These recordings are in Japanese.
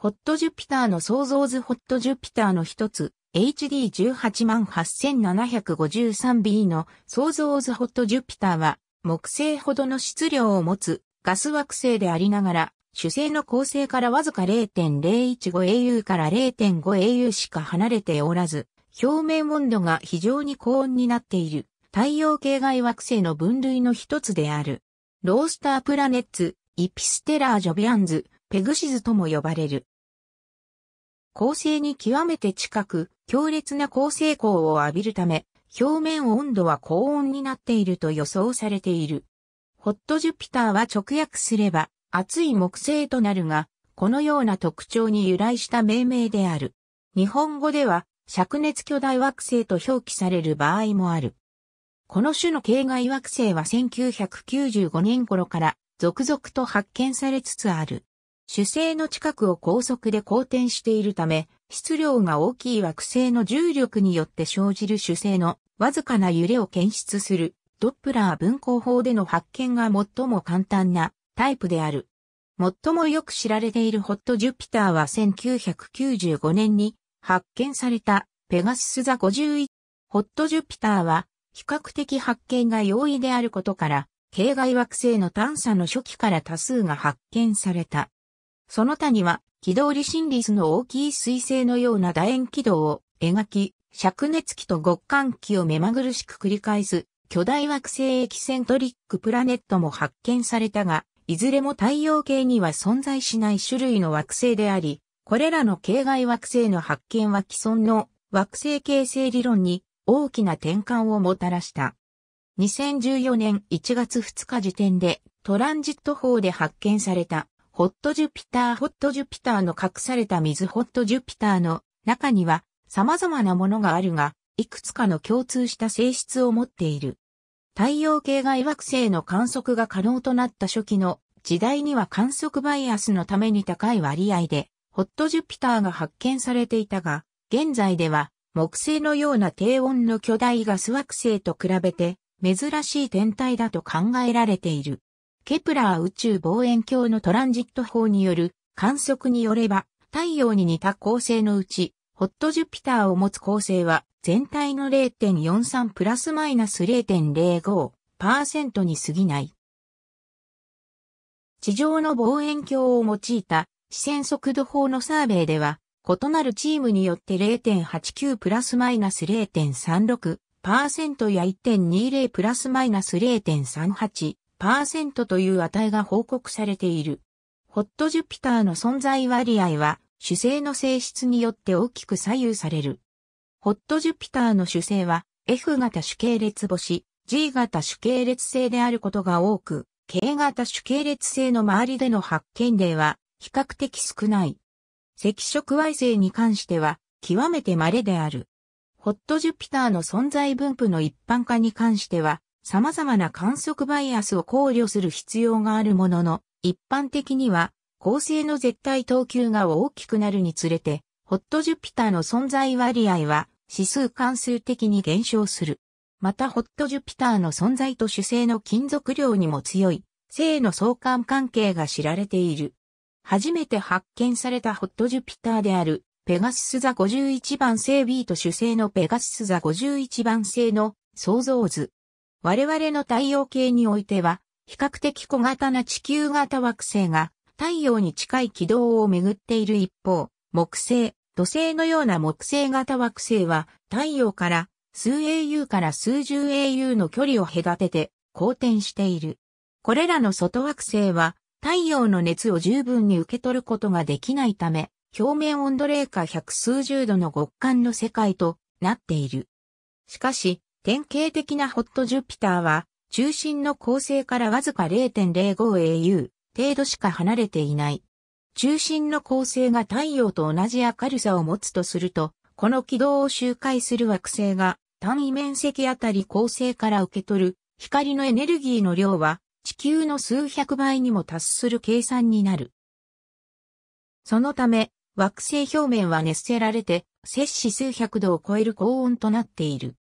ホットジュピターの創造図ホットジュピターの一つ、HD18753B の創造図ホットジュピターは、木星ほどの質量を持つガス惑星でありながら、主星の構成からわずか 0.015au から 0.5au しか離れておらず、表面温度が非常に高温になっている太陽系外惑星の分類の一つである。ロースタープラネッツ、イピステラージョビアンズ、ペグシズとも呼ばれる。構成に極めて近く、強烈な構成光を浴びるため、表面温度は高温になっていると予想されている。ホットジュピターは直訳すれば、熱い木星となるが、このような特徴に由来した命名である。日本語では、灼熱巨大惑星と表記される場合もある。この種の系外惑星は1995年頃から続々と発見されつつある。主星の近くを高速で公転しているため、質量が大きい惑星の重力によって生じる主星のわずかな揺れを検出するドップラー分光法での発見が最も簡単なタイプである。最もよく知られているホットジュピターは1995年に発見されたペガスス座51。ホットジュピターは比較的発見が容易であることから、系外惑星の探査の初期から多数が発見された。その他には、軌道理心理の大きい彗星のような楕円軌道を描き、灼熱期と極寒期を目まぐるしく繰り返す、巨大惑星エキセントリックプラネットも発見されたが、いずれも太陽系には存在しない種類の惑星であり、これらの系外惑星の発見は既存の惑星形成理論に大きな転換をもたらした。2014年1月2日時点でトランジット法で発見されたホットジュピターホットジュピターの隠された水ホットジュピターの中には様々なものがあるが、いくつかの共通した性質を持っている。太陽系外惑星の観測が可能となった初期の時代には観測バイアスのために高い割合で、ホットジュピターが発見されていたが、現在では木星のような低温の巨大ガス惑星と比べて珍しい天体だと考えられている。ケプラー宇宙望遠鏡のトランジット法による観測によれば、太陽に似た恒星のうち、ホットジュピターを持つ恒星は、全体の0.43プラスマイナス0.05%に過ぎない。地上の望遠鏡を用いた視線速度法のサーベイでは、異なるチームによって0.89プラスマイナス0.36%や1.20プラスマイナス0.38ン1という値が報告されている。ホットジュピターの存在割合は主星の性質によって大きく左右される。ホットジュピターの主星は F 型主系列星、G 型主系列星であることが多く、K 型主系列星の周りでの発見例は比較的少ない。赤色矮星に関しては極めて稀である。ホットジュピターの存在分布の一般化に関しては様々な観測バイアスを考慮する必要があるものの、一般的には、恒星の絶対等級が大きくなるにつれて、ホットジュピターの存在割合は指数関数的に減少する。またホットジュピターの存在と主星の金属量にも強い、性の相関関係が知られている。初めて発見されたホットジュピターである、ペガスス座51番星 B と主星のペガスス座51番星の創造図、我々の太陽系においては、比較的小型な地球型惑星が太陽に近い軌道を巡っている一方、木星、土星のような木星型惑星は太陽から数 AU から数十 AU の距離を隔てて公転している。これらの外惑星は太陽の熱を十分に受け取ることができないため、表面温度零下百数十度の極寒の世界となっている。しかし、典型的なホットジュピターは、中心の恒星からわずか 0.05au 程度しか離れていない。中心の恒星が太陽と同じ明るさを持つとすると、この軌道を周回する惑星が単位面積あたり恒星から受け取る光のエネルギーの量は地球の数百倍にも達する計算になる。そのため、惑星表面は熱せられて、摂氏数百度を超える高温となっている。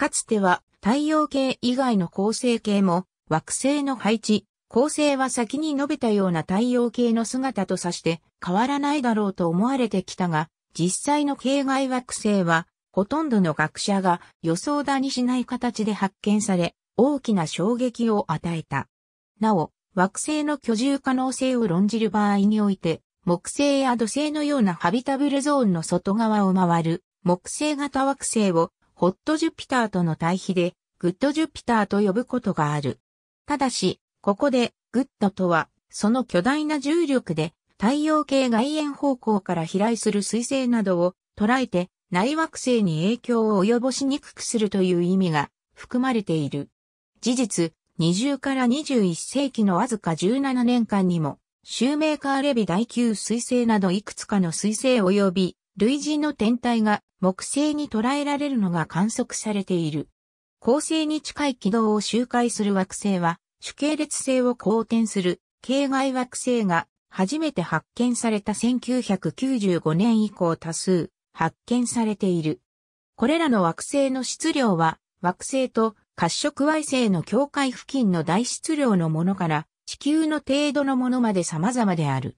かつては太陽系以外の恒星系も惑星の配置、恒星は先に述べたような太陽系の姿と指して変わらないだろうと思われてきたが、実際の系外惑星はほとんどの学者が予想だにしない形で発見され、大きな衝撃を与えた。なお、惑星の居住可能性を論じる場合において、木星や土星のようなハビタブルゾーンの外側を回る木星型惑星をホットジュピターとの対比で、グッドジュピターと呼ぶことがある。ただし、ここで、グッドとは、その巨大な重力で、太陽系外縁方向から飛来する彗星などを捉えて、内惑星に影響を及ぼしにくくするという意味が含まれている。事実、20から21世紀のわずか17年間にも、シューメーカーレビ第9彗星などいくつかの彗星及び類似の天体が木星に捉えられるのが観測されている。恒星に近い軌道を周回する惑星は、主系列星を公転する、系外惑星が初めて発見された1995年以降多数発見されている。これらの惑星の質量は、惑星と褐色矮星の境界付近の大質量のものから地球の程度のものまで様々である。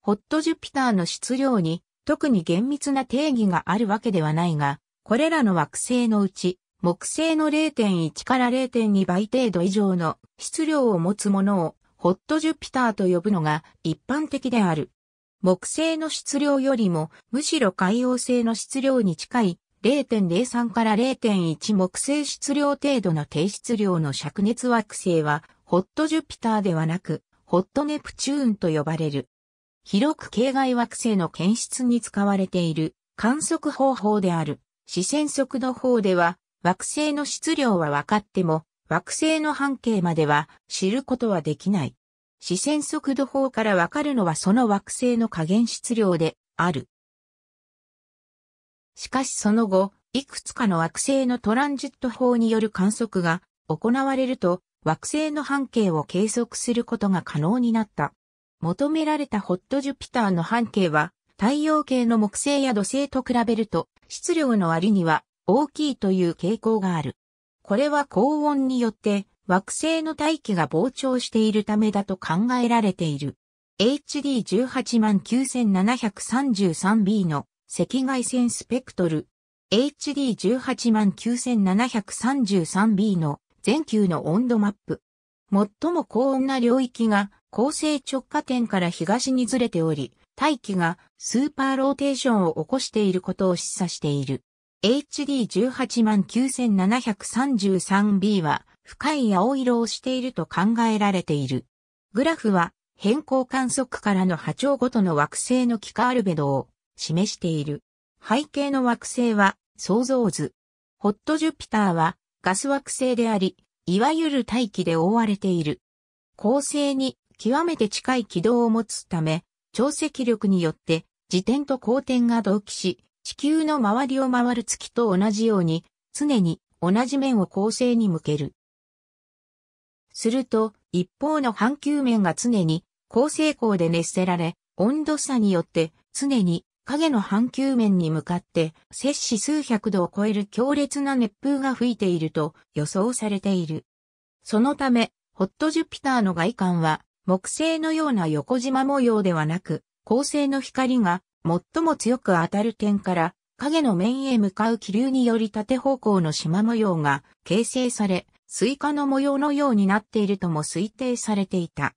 ホットジュピターの質量に特に厳密な定義があるわけではないが、これらの惑星のうち、木星の0.1から0.2倍程度以上の質量を持つものをホットジュピターと呼ぶのが一般的である。木星の質量よりもむしろ海洋星の質量に近い0.03から0.1木星質量程度の低質量の灼熱惑星はホットジュピターではなくホットネプチューンと呼ばれる。広く形骸惑星の検出に使われている観測方法である。視線速度法では、惑星の質量は分かっても、惑星の半径までは知ることはできない。視線速度法から分かるのはその惑星の加減質量である。しかしその後、いくつかの惑星のトランジット法による観測が行われると、惑星の半径を計測することが可能になった。求められたホットジュピターの半径は、太陽系の木星や土星と比べると、質量の割には大きいという傾向がある。これは高温によって惑星の大気が膨張しているためだと考えられている。HD189,733b の赤外線スペクトル。HD189,733b の全球の温度マップ。最も高温な領域が構成直下点から東にずれており、大気がスーパーローテーションを起こしていることを示唆している。HD189,733b は深い青色をしていると考えられている。グラフは変更観測からの波長ごとの惑星の気化アルベドを示している。背景の惑星は想像図。ホットジュピターはガス惑星であり、いわゆる大気で覆われている。恒星に極めて近い軌道を持つため、潮汐力によって自転と公転が同期し、地球の周りを回る月と同じように、常に同じ面を恒星に向ける。すると、一方の半球面が常に恒星光で熱せられ、温度差によって常に影の半球面に向かって摂氏数百度を超える強烈な熱風が吹いていると予想されている。そのため、ホットジュピターの外観は木星のような横縞模様ではなく、恒星の光が最も強く当たる点から影の面へ向かう気流により縦方向の縞模様が形成され、スイカの模様のようになっているとも推定されていた。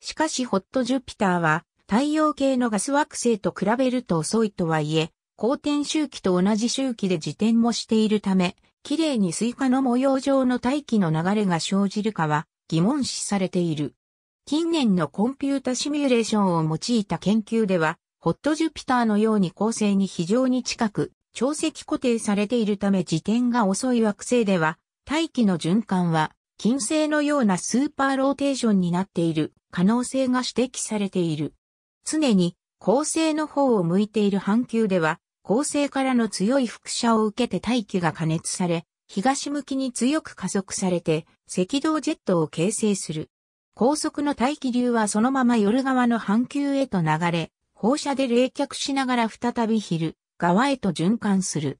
しかしホットジュピターは太陽系のガス惑星と比べると遅いとはいえ、公転周期と同じ周期で自転もしているため、綺麗にスイカの模様上の大気の流れが生じるかは疑問視されている。近年のコンピュータシミュレーションを用いた研究では、ホットジュピターのように恒星に非常に近く、潮汐固定されているため時点が遅い惑星では、大気の循環は、金星のようなスーパーローテーションになっている可能性が指摘されている。常に恒星の方を向いている半球では、恒星からの強い副射を受けて大気が加熱され、東向きに強く加速されて、赤道ジェットを形成する。高速の大気流はそのまま夜側の半球へと流れ、放射で冷却しながら再び昼側へと循環する。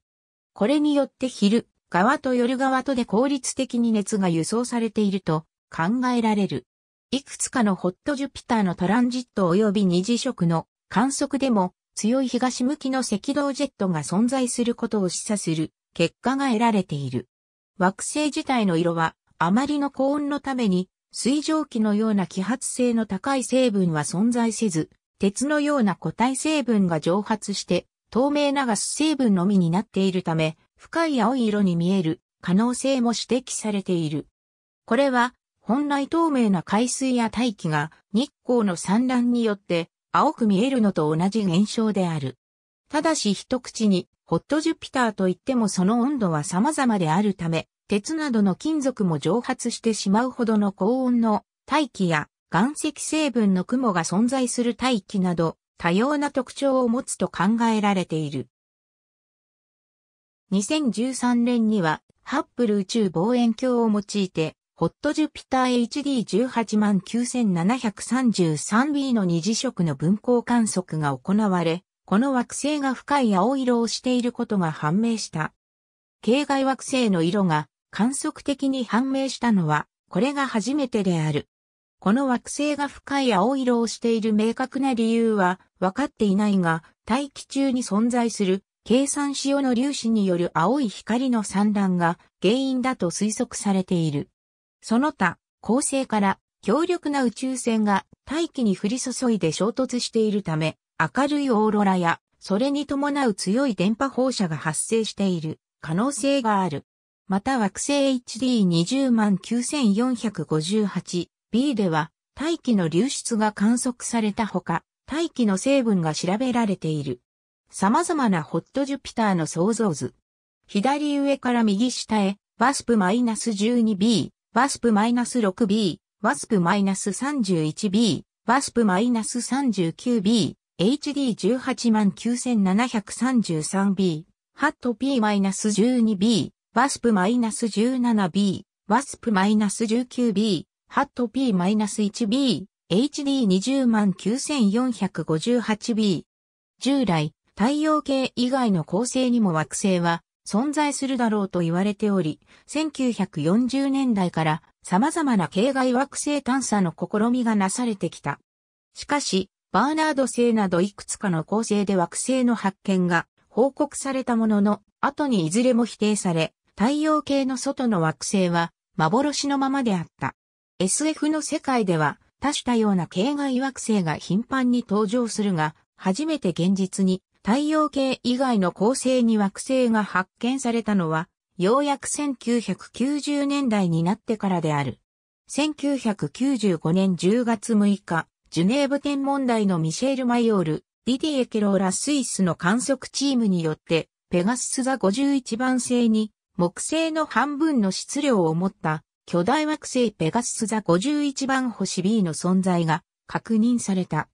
これによって昼側と夜側とで効率的に熱が輸送されていると考えられる。いくつかのホットジュピターのトランジット及び二次色の観測でも強い東向きの赤道ジェットが存在することを示唆する結果が得られている。惑星自体の色はあまりの高温のために水蒸気のような揮発性の高い成分は存在せず、鉄のような固体成分が蒸発して透明なガス成分のみになっているため、深い青い色に見える可能性も指摘されている。これは、本来透明な海水や大気が日光の散乱によって青く見えるのと同じ現象である。ただし一口にホットジュピターといってもその温度は様々であるため、鉄などの金属も蒸発してしまうほどの高温の大気や岩石成分の雲が存在する大気など多様な特徴を持つと考えられている。2013年にはハッブル宇宙望遠鏡を用いてホットジュピター HD189,733b の二次色の分光観測が行われ、この惑星が深い青色をしていることが判明した。系外惑星の色が観測的に判明したのは、これが初めてである。この惑星が深い青色をしている明確な理由は分かっていないが、大気中に存在する計算塩の粒子による青い光の散乱が原因だと推測されている。その他、恒星から強力な宇宙船が大気に降り注いで衝突しているため、明るいオーロラや、それに伴う強い電波放射が発生している可能性がある。また惑星 HD209,458b では、大気の流出が観測されたほか、大気の成分が調べられている。様々なホットジュピターの想像図。左上から右下へ、ワスプ -12b、ワスプ -6b、ワスプ -31b、ワスプ -39b、HD189,733b、ハット P-12b、マイナス1 7 b マイナス1 9 b ハット P-1B、HD209,458B。従来、太陽系以外の恒星にも惑星は存在するだろうと言われており、1940年代から様々な系外惑星探査の試みがなされてきた。しかし、バーナード星などいくつかの恒星で惑星の発見が報告されたものの、後にいずれも否定され、太陽系の外の惑星は幻のままであった。SF の世界では多種多様な系外惑星が頻繁に登場するが、初めて現実に太陽系以外の恒星に惑星が発見されたのは、ようやく1990年代になってからである。1995年10月6日、ジュネーブ天文台のミシェール・マヨール、ディディエ・ケローラ・スイスの観測チームによって、ペガスス座51番星に木星の半分の質量を持った巨大惑星ペガスス座51番星 B の存在が確認された。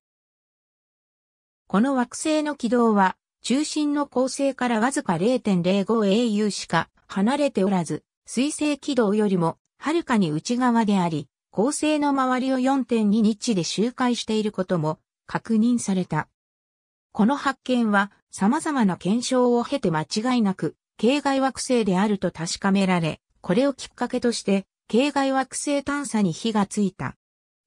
この惑星の軌道は中心の構成からわずか 0.05au しか離れておらず、水星軌道よりもはるかに内側であり、恒星の周りを4.2日で周回していることも確認された。この発見は様々な検証を経て間違いなく系外惑星であると確かめられ、これをきっかけとして、系外惑星探査に火がついた。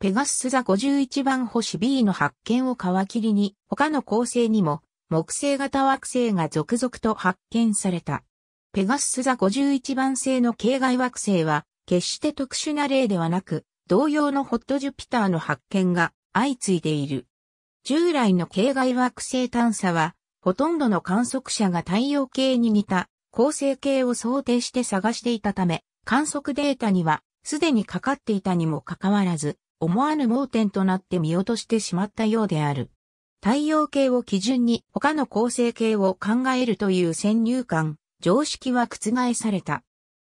ペガスス座51番星 B の発見を皮切りに、他の恒星にも、木星型惑星が続々と発見された。ペガスス座51番星の系外惑星は、決して特殊な例ではなく、同様のホットジュピターの発見が相次いでいる。従来の系外惑星探査は、ほとんどの観測者が太陽系に似た構成形を想定して探していたため、観測データにはすでにかかっていたにもかかわらず、思わぬ盲点となって見落としてしまったようである。太陽系を基準に他の構成形を考えるという先入観、常識は覆された。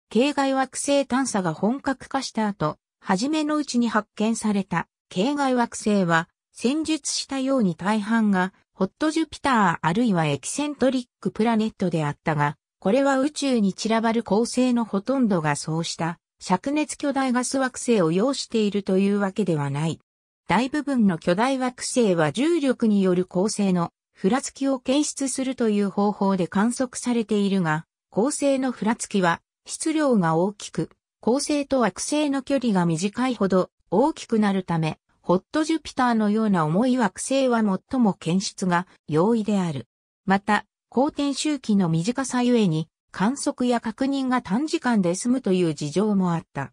系外惑星探査が本格化した後、初めのうちに発見された系外惑星は、戦術したように大半がホットジュピターあるいはエキセントリックプラネットであったが、これは宇宙に散らばる恒星のほとんどがそうした灼熱巨大ガス惑星を要しているというわけではない。大部分の巨大惑星は重力による恒星のふらつきを検出するという方法で観測されているが、恒星のふらつきは質量が大きく、恒星と惑星の距離が短いほど大きくなるため、ホットジュピターのような重い惑星は最も検出が容易である。また、公転周期の短さゆえに、観測や確認が短時間で済むという事情もあった。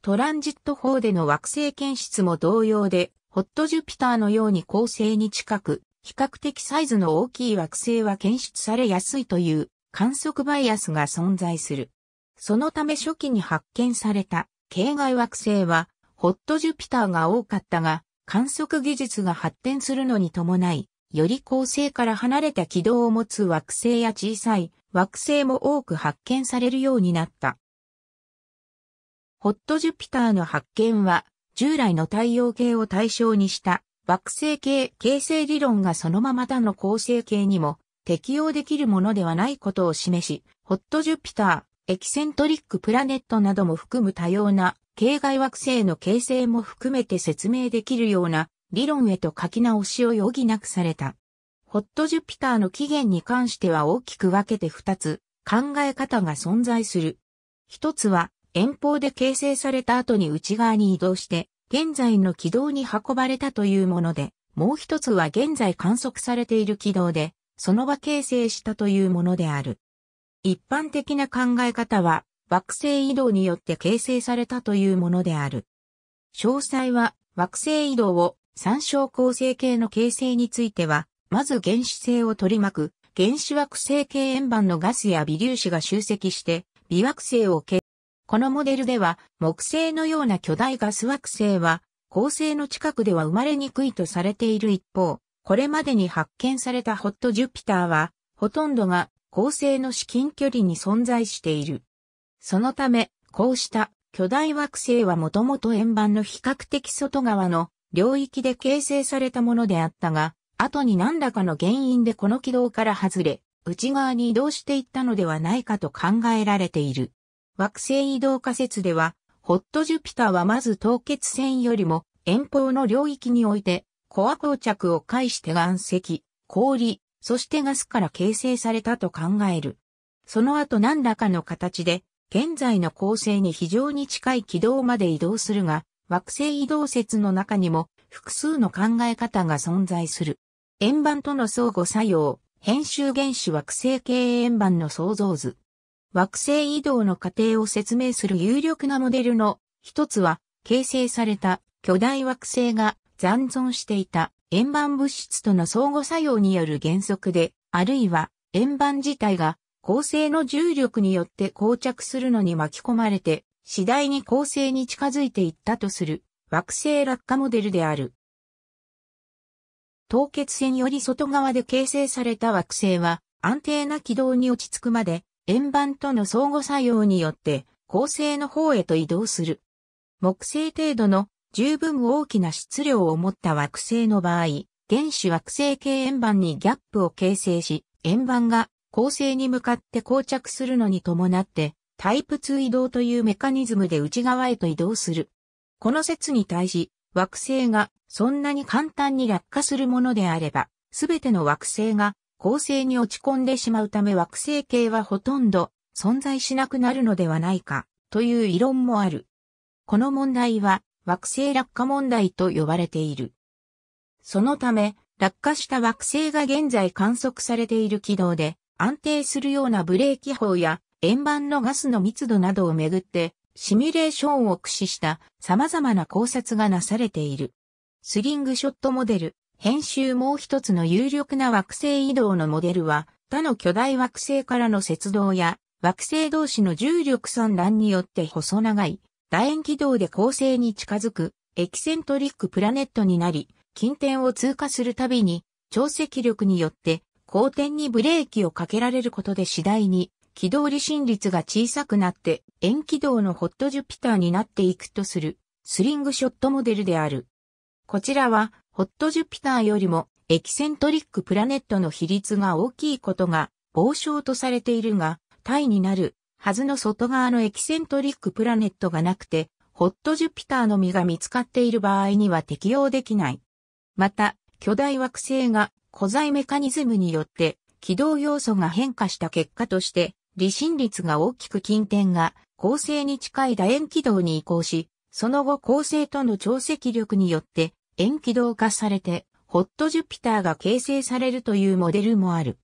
トランジット法での惑星検出も同様で、ホットジュピターのように恒星に近く、比較的サイズの大きい惑星は検出されやすいという観測バイアスが存在する。そのため初期に発見された系外惑星はホットジュピターが多かったが、観測技術が発展するのに伴い、より構成から離れた軌道を持つ惑星や小さい惑星も多く発見されるようになった。ホットジュピターの発見は、従来の太陽系を対象にした惑星系形成理論がそのままだの構成系にも適用できるものではないことを示し、ホットジュピター、エキセントリックプラネットなども含む多様な系外惑星の形成も含めて説明できるような理論へと書き直しを余儀なくされた。ホットジュピターの起源に関しては大きく分けて2つ考え方が存在する。一つは遠方で形成された後に内側に移動して現在の軌道に運ばれたというもので、もう一つは現在観測されている軌道でその場形成したというものである。一般的な考え方は惑星移動によって形成されたというものである。詳細は惑星移動を三小構成形の形成については、まず原子性を取り巻く、原子惑星系円盤のガスや微粒子が集積して、微惑星を形このモデルでは、木星のような巨大ガス惑星は、恒星の近くでは生まれにくいとされている一方、これまでに発見されたホットジュピターは、ほとんどが恒星の至近距離に存在している。そのため、こうした巨大惑星はもともと円盤の比較的外側の領域で形成されたものであったが、後に何らかの原因でこの軌道から外れ、内側に移動していったのではないかと考えられている。惑星移動仮説では、ホットジュピターはまず凍結線よりも遠方の領域において、コア膠着を介して岩石、氷、そしてガスから形成されたと考える。その後何らかの形で、現在の構成に非常に近い軌道まで移動するが、惑星移動説の中にも複数の考え方が存在する。円盤との相互作用、編集原子惑星系円盤の創造図。惑星移動の過程を説明する有力なモデルの一つは、形成された巨大惑星が残存していた円盤物質との相互作用による原則で、あるいは円盤自体が恒星の重力によって膠着するのに巻き込まれて次第に恒星に近づいていったとする惑星落下モデルである。凍結線より外側で形成された惑星は安定な軌道に落ち着くまで円盤との相互作用によって恒星の方へと移動する。木星程度の十分大きな質量を持った惑星の場合、原子惑星系円盤にギャップを形成し、円盤が恒星に向かって膠着するのに伴ってタイプ2移動というメカニズムで内側へと移動する。この説に対し、惑星がそんなに簡単に落下するものであれば、すべての惑星が恒星に落ち込んでしまうため惑星系はほとんど存在しなくなるのではないかという異論もある。この問題は惑星落下問題と呼ばれている。そのため落下した惑星が現在観測されている軌道で安定するようなブレーキ法や円盤のガスの密度などをめぐって、シミュレーションを駆使した様々な考察がなされている。スリングショットモデル、編集もう一つの有力な惑星移動のモデルは、他の巨大惑星からの接動や、惑星同士の重力散乱によって細長い、楕円軌道で恒星に近づく、エキセントリックプラネットになり、近点を通過するたびに、潮汐力によって、後点にブレーキをかけられることで次第に軌道離心率が小さくなって遠軌道のホットジュピターになっていくとするスリングショットモデルである。こちらはホットジュピターよりもエキセントリックプラネットの比率が大きいことが傍証とされているが、体になるはずの外側のエキセントリックプラネットがなくて、ホットジュピターの実が見つかっている場合には適用できない。また、巨大惑星が古材メカニズムによって軌道要素が変化した結果として離心率が大きく近点が恒星に近い楕円軌道に移行し、その後恒星との調積力によって円軌道化されて、ホットジュピターが形成されるというモデルもある。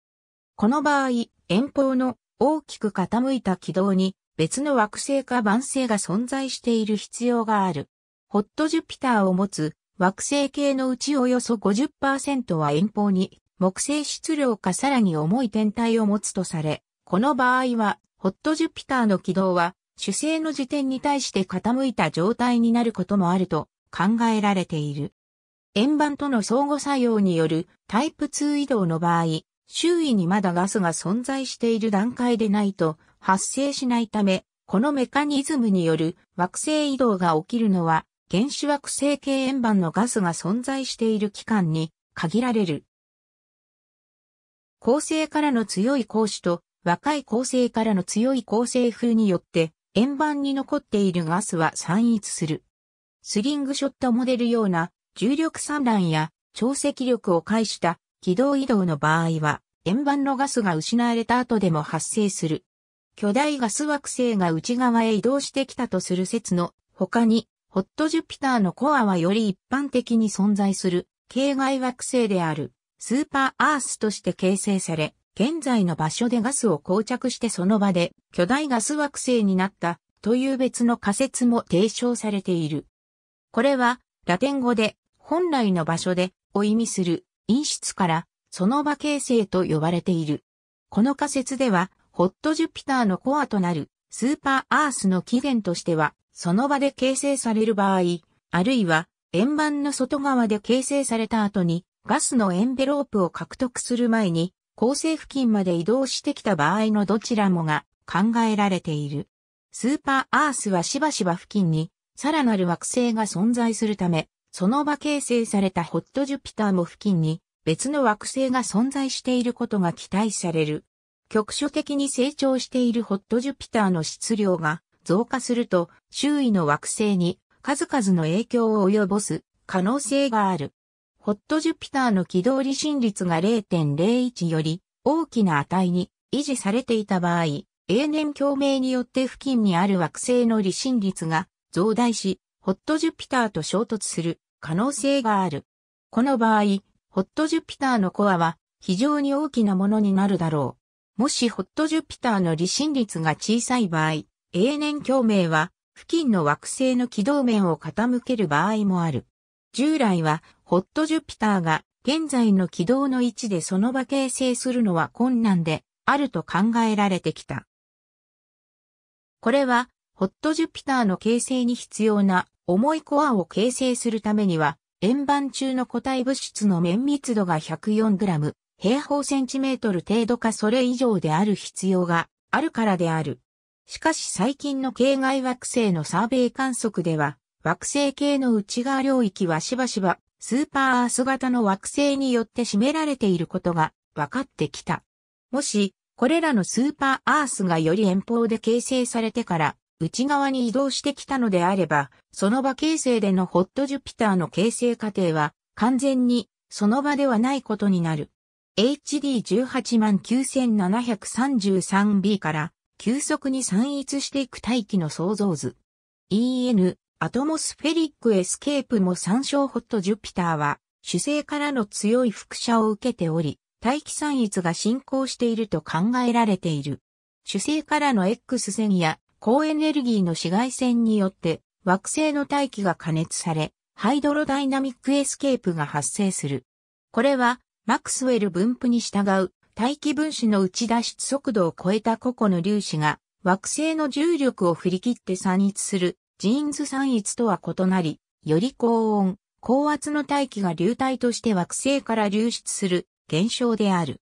この場合、遠方の大きく傾いた軌道に別の惑星か晩星が存在している必要がある。ホットジュピターを持つ惑星系のうちおよそ50%は遠方に木星質量かさらに重い天体を持つとされ、この場合は、ホットジュピターの軌道は、主星の時点に対して傾いた状態になることもあると考えられている。円盤との相互作用によるタイプ2移動の場合、周囲にまだガスが存在している段階でないと発生しないため、このメカニズムによる惑星移動が起きるのは、原子惑星系円盤のガスが存在している期間に限られる。恒星からの強い光子と若い構成からの強い構成風によって、円盤に残っているガスは散逸する。スリングショットモデルような重力散乱や超積力を介した軌道移動の場合は、円盤のガスが失われた後でも発生する。巨大ガス惑星が内側へ移動してきたとする説の他に、ホットジュピターのコアはより一般的に存在する、系外惑星である、スーパーアースとして形成され、現在の場所でガスを膠着してその場で巨大ガス惑星になったという別の仮説も提唱されている。これはラテン語で本来の場所でを意味する陰質からその場形成と呼ばれている。この仮説ではホットジュピターのコアとなるスーパーアースの起源としてはその場で形成される場合、あるいは円盤の外側で形成された後にガスのエンベロープを獲得する前に構成付近まで移動してきた場合のどちらもが考えられている。スーパーアースはしばしば付近にさらなる惑星が存在するため、その場形成されたホットジュピターも付近に別の惑星が存在していることが期待される。局所的に成長しているホットジュピターの質量が増加すると周囲の惑星に数々の影響を及ぼす可能性がある。ホットジュピターの軌道離心率が0.01より大きな値に維持されていた場合、永年共鳴によって付近にある惑星の離心率が増大し、ホットジュピターと衝突する可能性がある。この場合、ホットジュピターのコアは非常に大きなものになるだろう。もしホットジュピターの離心率が小さい場合、永年共鳴は付近の惑星の軌道面を傾ける場合もある。従来はホットジュピターが現在の軌道の位置でその場形成するのは困難であると考えられてきた。これはホットジュピターの形成に必要な重いコアを形成するためには円盤中の固体物質の綿密度が 104g 平方センチメートル程度かそれ以上である必要があるからである。しかし最近の系外惑星のサーベイ観測では惑星系の内側領域はしばしばスーパーアース型の惑星によって占められていることが分かってきた。もし、これらのスーパーアースがより遠方で形成されてから内側に移動してきたのであれば、その場形成でのホットジュピターの形成過程は完全にその場ではないことになる。HD189,733b から急速に散逸していく大気の創造図。EN アトモスフェリックエスケープも参照ホットジュピターは、主星からの強い副射を受けており、大気散逸が進行していると考えられている。主星からの X 線や高エネルギーの紫外線によって惑星の大気が加熱され、ハイドロダイナミックエスケープが発生する。これは、マクスウェル分布に従う大気分子の打ち出し速度を超えた個々の粒子が惑星の重力を振り切って散逸するジーンズ散逸とは異なり、より高温、高圧の大気が流体として惑星から流出する現象である。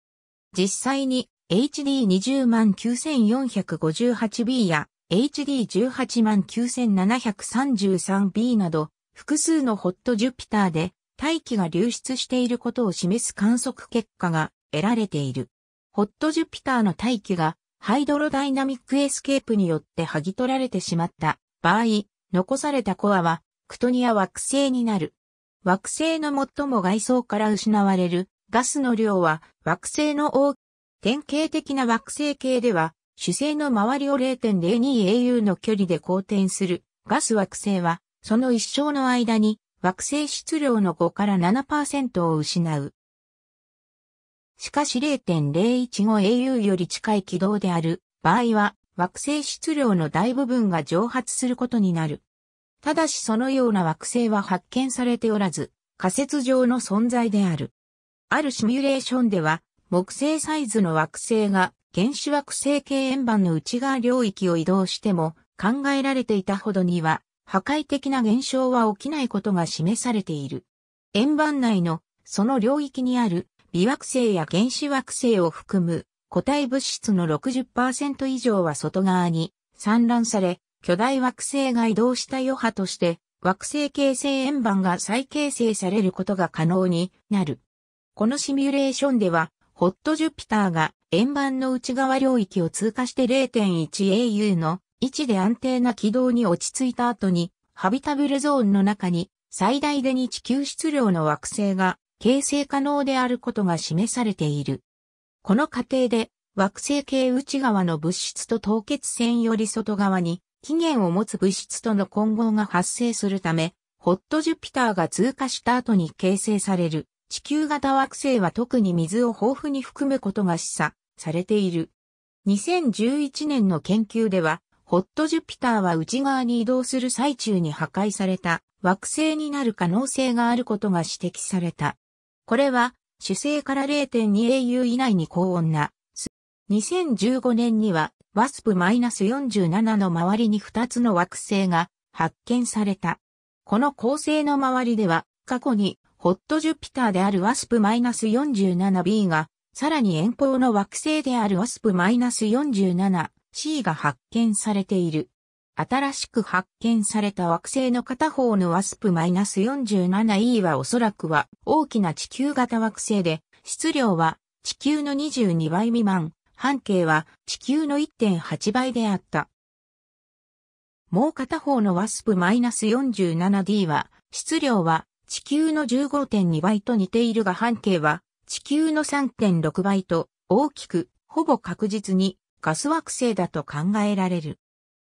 実際に HD209,458b や HD189,733b など複数のホットジュピターで大気が流出していることを示す観測結果が得られている。ホットジュピターの大気がハイドロダイナミックエスケープによって剥ぎ取られてしまった場合、残されたコアは、クトニア惑星になる。惑星の最も外装から失われるガスの量は惑星の大典型的な惑星系では主星の周りを 0.02au の距離で公転するガス惑星はその一生の間に惑星質量の5から7%を失う。しかし 0.015au より近い軌道である場合は惑星質量の大部分が蒸発することになる。ただしそのような惑星は発見されておらず、仮説上の存在である。あるシミュレーションでは、木星サイズの惑星が原始惑星系円盤の内側領域を移動しても考えられていたほどには破壊的な現象は起きないことが示されている。円盤内のその領域にある微惑星や原始惑星を含む固体物質の60%以上は外側に散乱され、巨大惑星が移動した余波として惑星形成円盤が再形成されることが可能になる。このシミュレーションでは、ホットジュピターが円盤の内側領域を通過して 0.1au の位置で安定な軌道に落ち着いた後に、ハビタブルゾーンの中に最大でに地球質量の惑星が形成可能であることが示されている。この過程で惑星系内側の物質と凍結線より外側に起源を持つ物質との混合が発生するため、ホットジュピターが通過した後に形成される地球型惑星は特に水を豊富に含むことが示唆されている。2011年の研究では、ホットジュピターは内側に移動する最中に破壊された惑星になる可能性があることが指摘された。これは主勢から 0.2au 以内に高温な。2015年には、ワスプ -47 の周りに2つの惑星が発見された。この恒星の周りでは、過去にホットジュピターであるワスプ -47b が、さらに遠方の惑星であるワスプ -47c が発見されている。新しく発見された惑星の片方のワスプ -47E はおそらくは大きな地球型惑星で、質量は地球の22倍未満、半径は地球の1.8倍であった。もう片方のワスプ -47D は、質量は地球の15.2倍と似ているが半径は地球の3.6倍と大きく、ほぼ確実にガス惑星だと考えられる。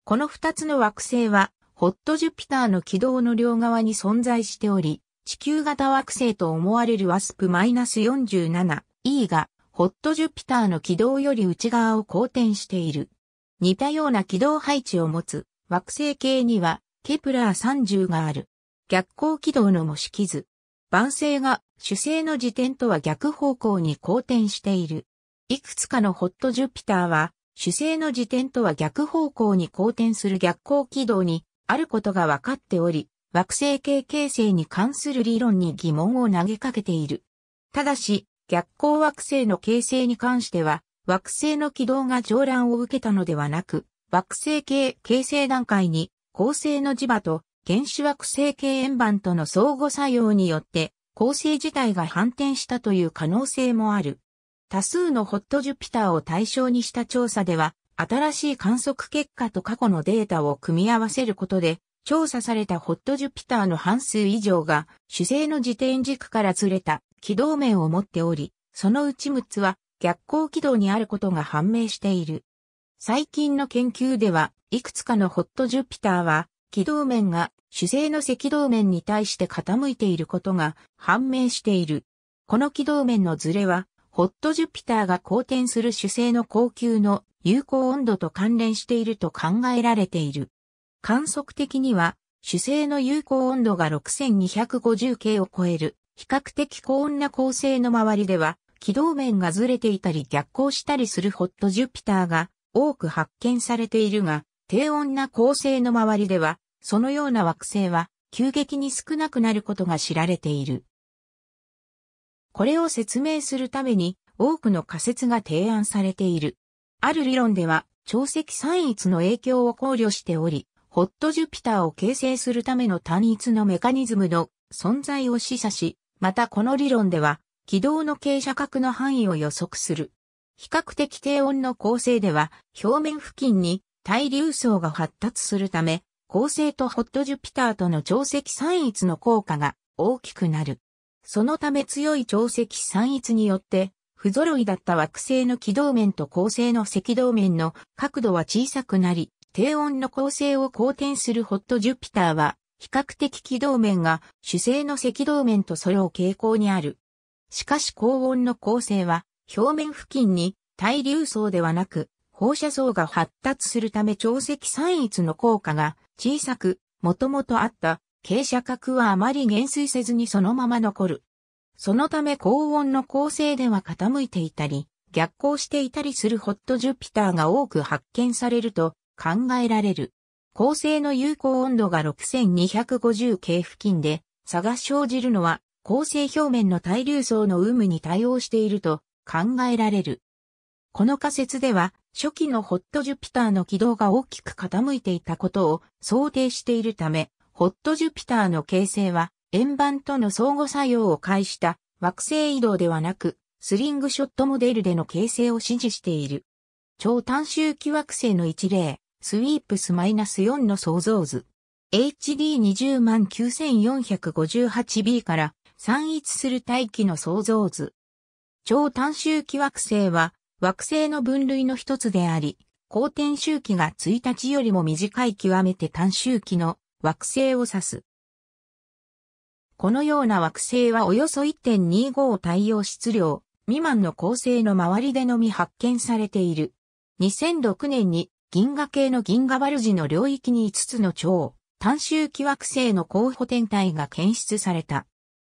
この二つの惑星は、ホットジュピターの軌道の両側に存在しており、地球型惑星と思われるワスプ -47E が、ホットジュピターの軌道より内側を公転している。似たような軌道配置を持つ惑星系には、ケプラー30がある。逆光軌道の模式図。晩星が主星の時点とは逆方向に公転している。いくつかのホットジュピターは主星の時点とは逆方向に好転する逆行軌道にあることが分かっており、惑星系形成に関する理論に疑問を投げかけている。ただし、逆行惑星の形成に関しては、惑星の軌道が上乱を受けたのではなく、惑星系形成段階に、恒星の磁場と原子惑星系円盤との相互作用によって、構成自体が反転したという可能性もある。多数のホットジュピターを対象にした調査では、新しい観測結果と過去のデータを組み合わせることで、調査されたホットジュピターの半数以上が、主星の自転軸からずれた軌道面を持っており、そのうち6つは逆行軌道にあることが判明している。最近の研究では、いくつかのホットジュピターは、軌道面が主星の赤道面に対して傾いていることが判明している。この軌道面のズレは、ホットジュピターが公転する主星の高級の有効温度と関連していると考えられている。観測的には、主星の有効温度が 6250K を超える、比較的高温な恒星の周りでは、軌道面がずれていたり逆行したりするホットジュピターが多く発見されているが、低温な恒星の周りでは、そのような惑星は急激に少なくなることが知られている。これを説明するために多くの仮説が提案されている。ある理論では、潮汐散逸の影響を考慮しており、ホットジュピターを形成するための単一のメカニズムの存在を示唆し、またこの理論では、軌道の傾斜角の範囲を予測する。比較的低温の構成では、表面付近に対流層が発達するため、構成とホットジュピターとの潮汐散逸の効果が大きくなる。そのため強い潮石散逸によって、不揃いだった惑星の軌道面と構成の赤道面の角度は小さくなり、低温の構成を好転するホットジュピターは、比較的軌道面が主星の赤道面とそれを傾向にある。しかし高温の構成は、表面付近に対流層ではなく、放射層が発達するため潮石散逸の効果が小さく、もともとあった傾斜角はあまり減衰せずにそのまま残る。そのため高温の構成では傾いていたり、逆行していたりするホットジュピターが多く発見されると考えられる。恒星の有効温度が 6250K 付近で差が生じるのは恒星表面の対流層の有無に対応していると考えられる。この仮説では初期のホットジュピターの軌道が大きく傾いていたことを想定しているためホットジュピターの形成は、円盤との相互作用を介した惑星移動ではなく、スリングショットモデルでの形成を支持している。超短周期惑星の一例、スウィープスマイナス -4 の創造図。HD209,458b から散逸する大気の創造図。超短周期惑星は惑星の分類の一つであり、公転周期が1日よりも短い極めて短周期の惑星を指す。このような惑星はおよそ1.25太陽質量未満の恒星の周りでのみ発見されている。2006年に銀河系の銀河バルジの領域に5つの超単周期惑星の候補天体が検出された。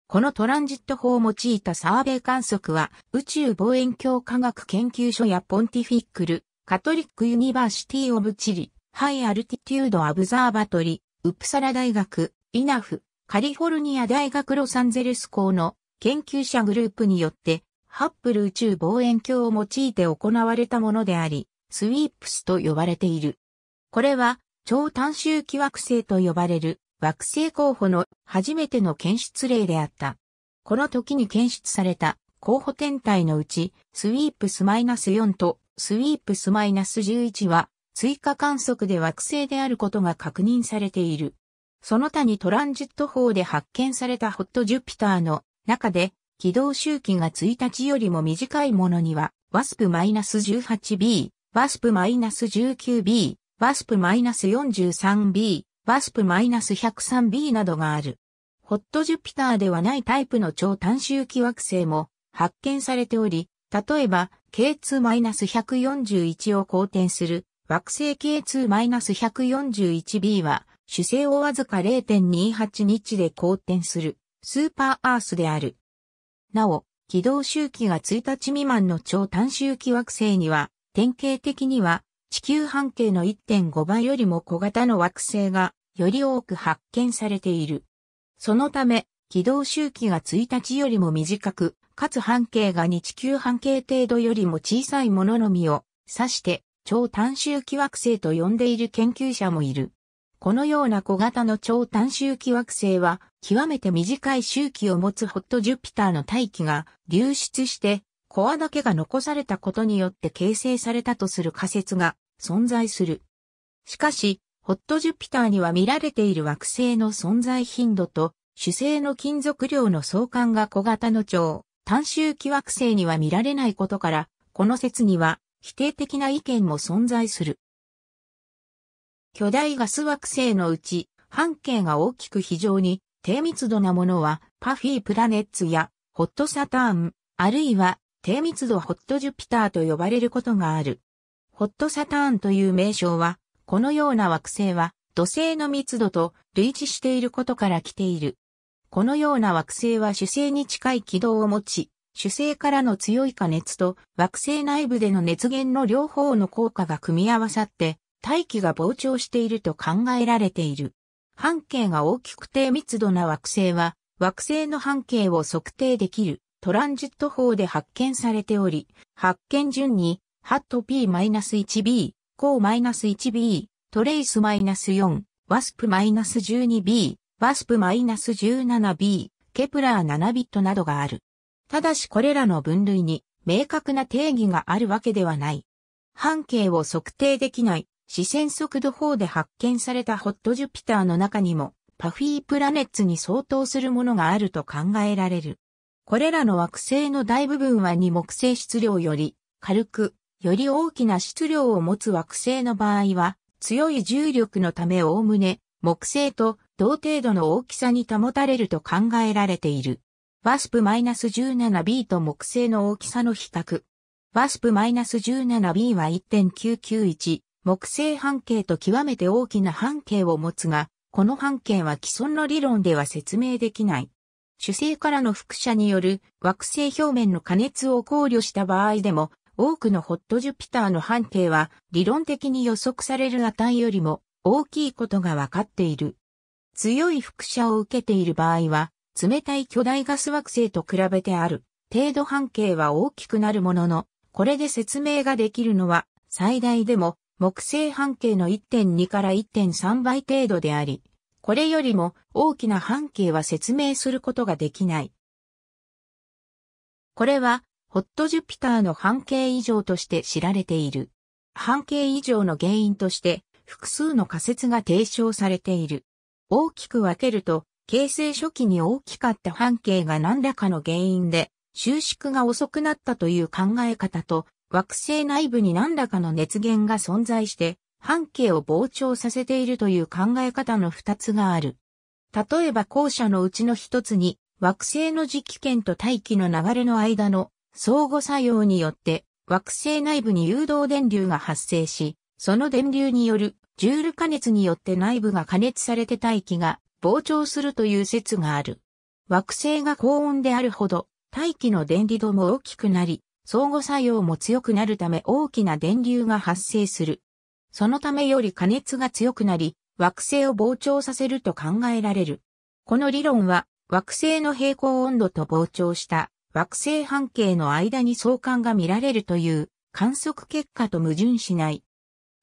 このトランジット法を用いたサーベイ観測は宇宙望遠鏡科学研究所やポンティフィックル、カトリックユニバーシティオブチリ、ハイアルティテュードアブザーバトリ、ウプサラ大学、イナフ、カリフォルニア大学ロサンゼルス校の研究者グループによって、ハッブル宇宙望遠鏡を用いて行われたものであり、スウィープスと呼ばれている。これは、超短周期惑星と呼ばれる惑星候補の初めての検出例であった。この時に検出された候補天体のうち、スウィープス -4 とスウィープス -11 は追加観測で惑星であることが確認されている。その他にトランジット法で発見されたホットジュピターの中で軌道周期が1日よりも短いものには、ワスプ1 8 b ワスプ1 9 b ワスプ4 3 b ワスプ1 0 3 b などがある。ホットジュピターではないタイプの超短周期惑星も発見されており、例えば K2-141 を公転する惑星 K2-141b は、主星をわずか0.28日で公転する、スーパーアースである。なお、軌道周期が1日未満の超短周期惑星には、典型的には、地球半径の1.5倍よりも小型の惑星が、より多く発見されている。そのため、軌道周期が1日よりも短く、かつ半径が2地球半径程度よりも小さいもののみを指して超短周期惑星と呼んでいる研究者もいる。このような小型の超短周期惑星は、極めて短い周期を持つホットジュピターの大気が流出して、コアだけが残されたことによって形成されたとする仮説が存在する。しかし、ホットジュピターには見られている惑星の存在頻度と、主星の金属量の相関が小型の超短周期惑星には見られないことから、この説には否定的な意見も存在する。巨大ガス惑星のうち、半径が大きく非常に低密度なものは、パフィープラネッツやホットサターン、あるいは低密度ホットジュピターと呼ばれることがある。ホットサターンという名称は、このような惑星は土星の密度と類似していることから来ている。このような惑星は主星に近い軌道を持ち、主星からの強い加熱と惑星内部での熱源の両方の効果が組み合わさって大気が膨張していると考えられている。半径が大きくて密度な惑星は惑星の半径を測定できるトランジット法で発見されており、発見順にハット P-1B、コー -1B、トレイス -4、ワスプ -12B、ワスプ -17B、ケプラー7ビットなどがある。ただしこれらの分類に明確な定義があるわけではない。半径を測定できない視線速度法で発見されたホットジュピターの中にもパフィープラネッツに相当するものがあると考えられる。これらの惑星の大部分は二木星質量より軽く、より大きな質量を持つ惑星の場合は強い重力のためおおむね木星と同程度の大きさに保たれると考えられている。ワスプ -17b と木星の大きさの比較。ワスプ -17b は1.991、木星半径と極めて大きな半径を持つが、この半径は既存の理論では説明できない。主星からの副射による惑星表面の加熱を考慮した場合でも、多くのホットジュピターの半径は理論的に予測される値よりも大きいことがわかっている。強い副射を受けている場合は、冷たい巨大ガス惑星と比べてある程度半径は大きくなるものの、これで説明ができるのは最大でも木星半径の1.2から1.3倍程度であり、これよりも大きな半径は説明することができない。これは、ホットジュピターの半径異常として知られている。半径異常の原因として、複数の仮説が提唱されている。大きく分けると、形成初期に大きかった半径が何らかの原因で収縮が遅くなったという考え方と、惑星内部に何らかの熱源が存在して、半径を膨張させているという考え方の二つがある。例えば後者のうちの一つに、惑星の磁気圏と大気の流れの間の相互作用によって、惑星内部に誘導電流が発生し、その電流によるジュール加熱によって内部が加熱されて大気が膨張するという説がある。惑星が高温であるほど、大気の電離度も大きくなり、相互作用も強くなるため大きな電流が発生する。そのためより加熱が強くなり、惑星を膨張させると考えられる。この理論は、惑星の平行温度と膨張した惑星半径の間に相関が見られるという観測結果と矛盾しない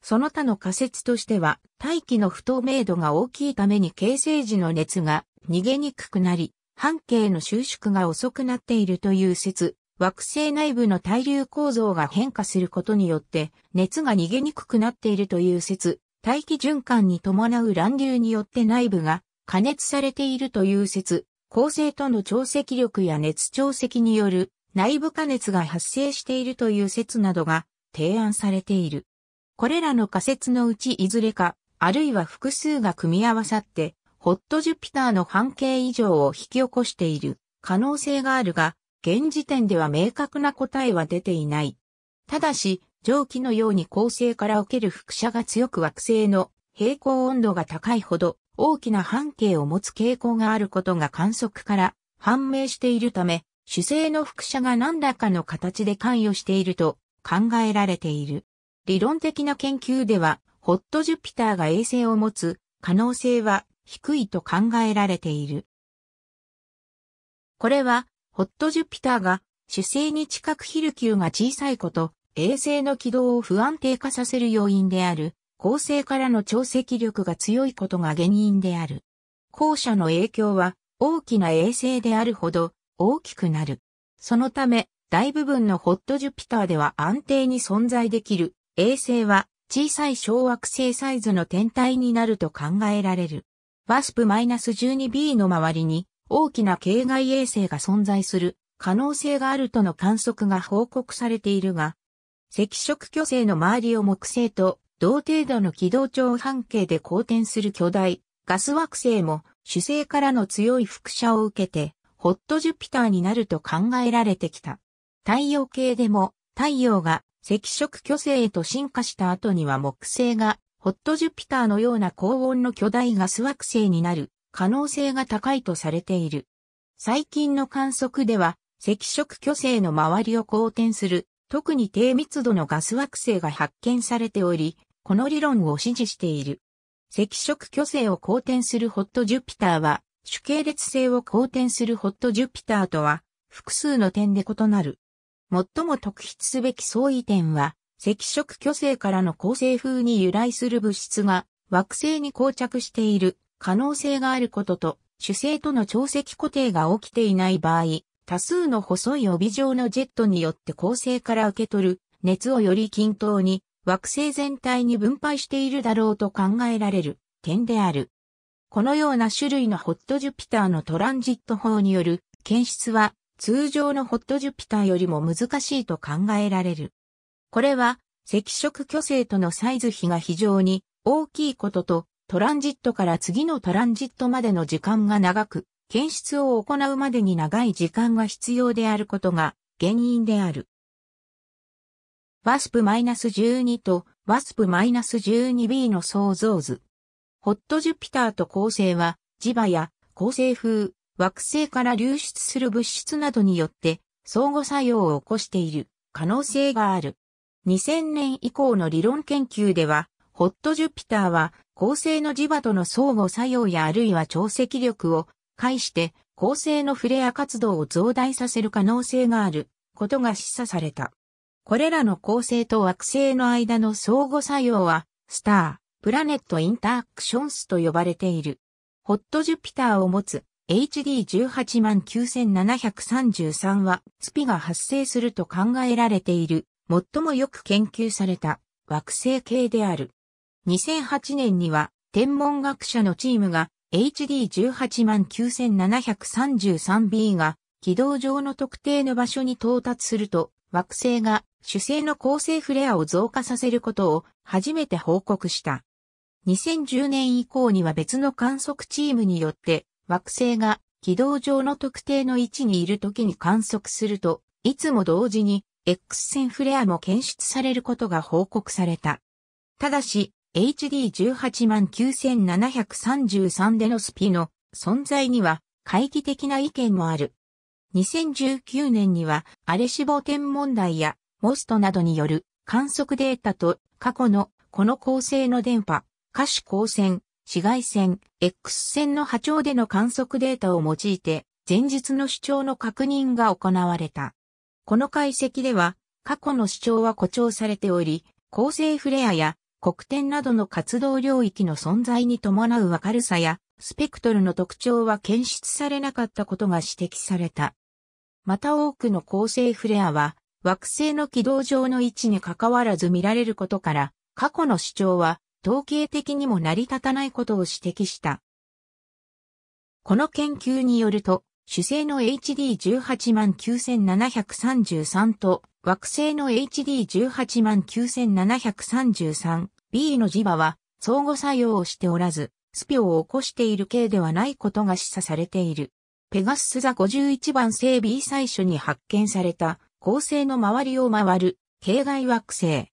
その他の仮説としては、大気の不透明度が大きいために形成時の熱が逃げにくくなり、半径の収縮が遅くなっているという説、惑星内部の対流構造が変化することによって熱が逃げにくくなっているという説、大気循環に伴う乱流によって内部が加熱されているという説、恒星との潮汐力や熱潮汐による内部加熱が発生しているという説などが提案されている。これらの仮説のうちいずれか、あるいは複数が組み合わさって、ホットジュピターの半径以上を引き起こしている可能性があるが、現時点では明確な答えは出ていない。ただし、蒸気のように恒星から受ける副射が強く惑星の平行温度が高いほど大きな半径を持つ傾向があることが観測から判明しているため、主星の副射が何らかの形で関与していると考えられている。理論的な研究では、ホットジュピターが衛星を持つ可能性は低いと考えられている。これは、ホットジュピターが主星に近くヒルキューが小さいこと、衛星の軌道を不安定化させる要因である、恒星からの潮積力が強いことが原因である。後者の影響は大きな衛星であるほど大きくなる。そのため、大部分のホットジュピターでは安定に存在できる衛星は小さい小惑星サイズの天体になると考えられる。ワスプ1 2 b の周りに大きな系外衛星が存在する可能性があるとの観測が報告されているが、赤色巨星の周りを木星と同程度の軌道長半径で公転する巨大ガス惑星も主星からの強い副射を受けてホットジュピターになると考えられてきた。太陽系でも太陽が赤色巨星へと進化した後には木星がホットジュピターのような高温の巨大ガス惑星になる可能性が高いとされている。最近の観測では赤色巨星の周りを公転する特に低密度のガス惑星が発見されており、この理論を支持している。赤色巨星を公転するホットジュピターは主系列星を公転するホットジュピターとは複数の点で異なる。最も特筆すべき相違点は、赤色巨星からの構成風に由来する物質が惑星に膠着している可能性があることと、主星との潮汐固定が起きていない場合、多数の細い帯状のジェットによって恒星から受け取る熱をより均等に惑星全体に分配しているだろうと考えられる点である。このような種類のホットジュピターのトランジット法による検出は通常のホットジュピターよりも難しいと考えられる。これは赤色巨星とのサイズ比が非常に大きいこととトランジットから次のトランジットまでの時間が長く検出を行うまでに長い時間が必要であることが原因である。ワスプ1 2とワスプ1 2 b の創造図。ホットジュピターと恒星は磁場や恒星風、惑星から流出する物質などによって相互作用を起こしている可能性がある。2000年以降の理論研究では、ホットジュピターは恒星の磁場との相互作用やあるいは調積力を介して恒星のフレア活動を増大させる可能性があることが示唆された。これらの恒星と惑星の間の相互作用は、スター、プラネットインターアクションスと呼ばれている。ホットジュピターを持つ HD189,733 はスピが発生すると考えられている、最もよく研究された惑星系である。2008年には天文学者のチームが HD189,733b が軌道上の特定の場所に到達すると惑星が主星の構成フレアを増加させることを初めて報告した。2010年以降には別の観測チームによって惑星が軌道上の特定の位置にいる時に観測すると、いつも同時に X 線フレアも検出されることが報告された。ただし、HD189,733 でのスピの存在には懐疑的な意見もある。2019年には、アレシボ天問題や、モストなどによる観測データと過去のこの構成の電波、可視光線、紫外線、X 線の波長での観測データを用いて、前述の主張の確認が行われた。この解析では、過去の主張は誇張されており、構成フレアや黒点などの活動領域の存在に伴う明るさや、スペクトルの特徴は検出されなかったことが指摘された。また多くの構成フレアは、惑星の軌道上の位置に関わらず見られることから、過去の主張は統計的にも成り立たないことを指摘した。この研究によると、主星の HD189,733 と惑星の HD189,733B の磁場は相互作用をしておらず、スピを起こしている系ではないことが示唆されている。ペガス座51番星 B 最初に発見された恒星の周りを回る系外惑星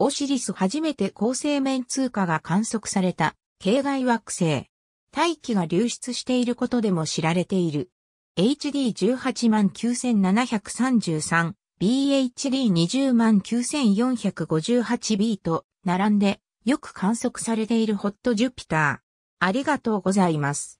オシリス初めて高性面通過が観測された、系外惑星。大気が流出していることでも知られている。HD189,733、BHD209,458b と並んでよく観測されているホットジュピター。ありがとうございます。